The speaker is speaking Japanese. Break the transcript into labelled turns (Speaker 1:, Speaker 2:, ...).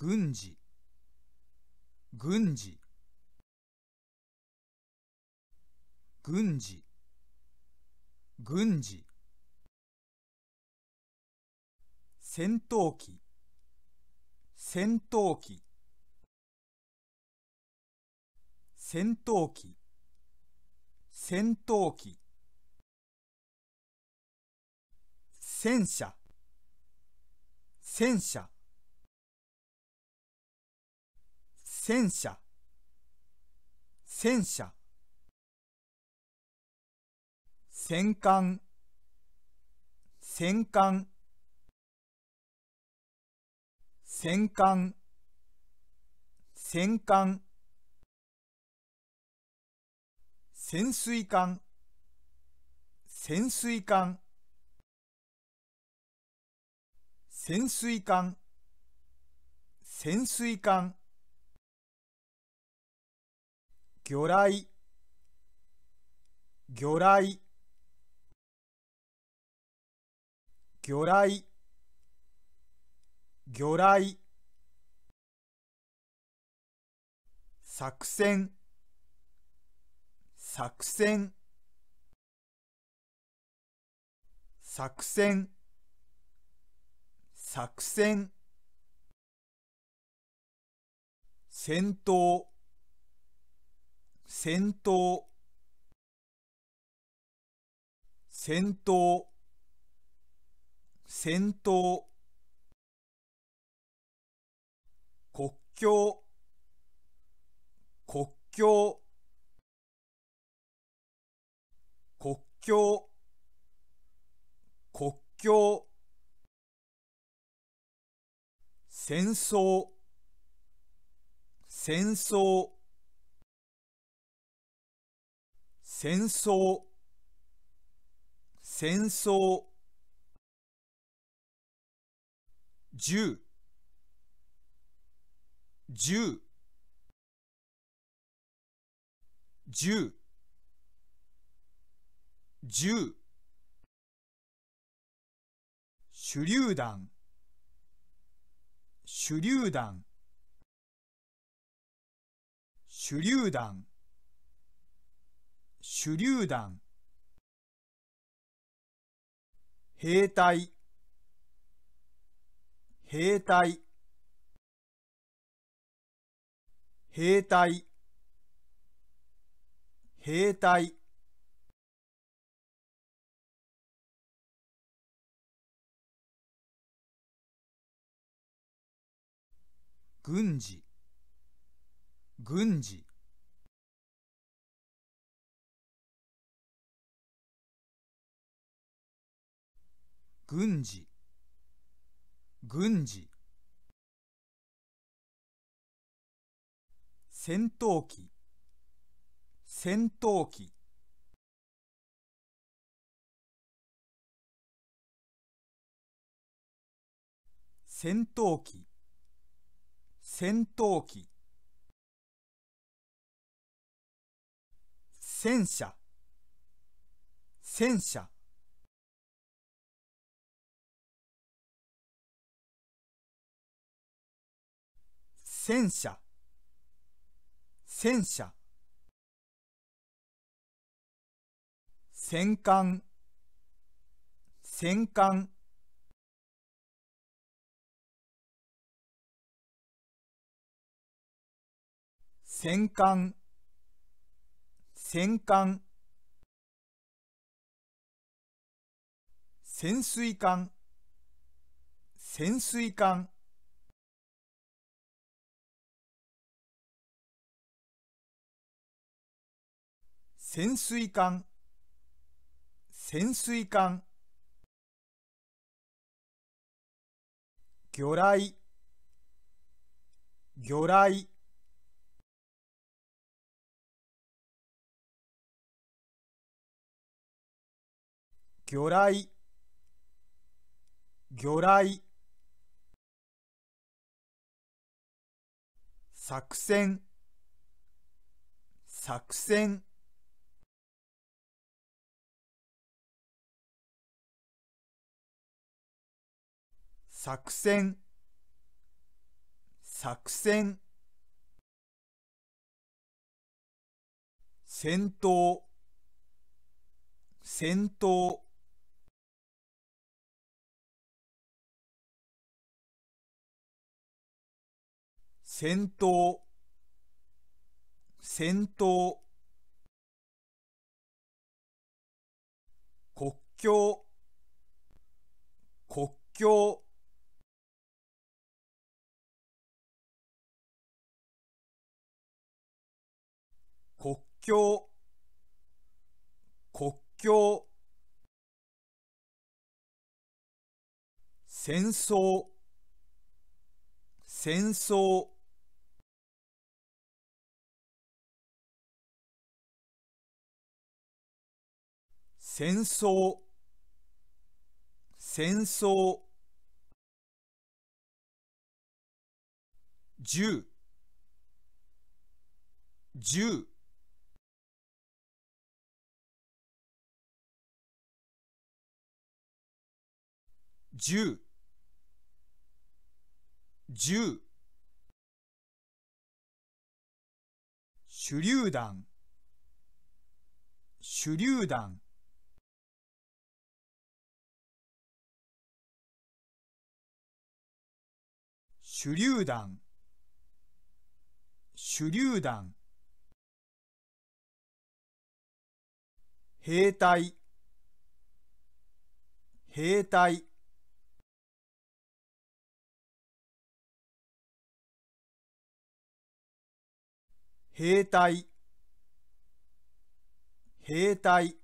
Speaker 1: 軍事軍事軍事軍事
Speaker 2: 戦闘機戦闘機戦闘機戦闘機
Speaker 1: 戦車戦車戦
Speaker 2: 車戦車戦艦戦艦戦艦戦艦潜水艦潜水艦潜水艦潜水艦魚雷魚雷魚雷魚雷作戦作戦作戦
Speaker 1: 作戦戦
Speaker 2: 闘戦闘戦闘戦闘
Speaker 1: 国境国境国境国境戦争戦争戦争戦争銃十十
Speaker 2: 十手榴弾手榴弾手榴弾手榴弾兵隊兵隊兵隊兵隊
Speaker 1: 軍事軍事軍事軍事戦闘機戦闘機戦闘機戦闘機戦車戦車戦車
Speaker 2: 戦車戦艦戦艦戦艦戦艦潜水艦
Speaker 1: 潜水艦潜水艦
Speaker 2: 潜水艦魚雷魚雷
Speaker 1: 魚雷魚雷作戦作戦作戦作戦戦闘戦闘戦闘戦闘国境国境境国境戦争戦争戦争戦争10 10十
Speaker 2: 十手榴弾手榴弾
Speaker 1: 手榴弾手
Speaker 2: 榴弾兵隊兵隊
Speaker 1: 兵隊兵隊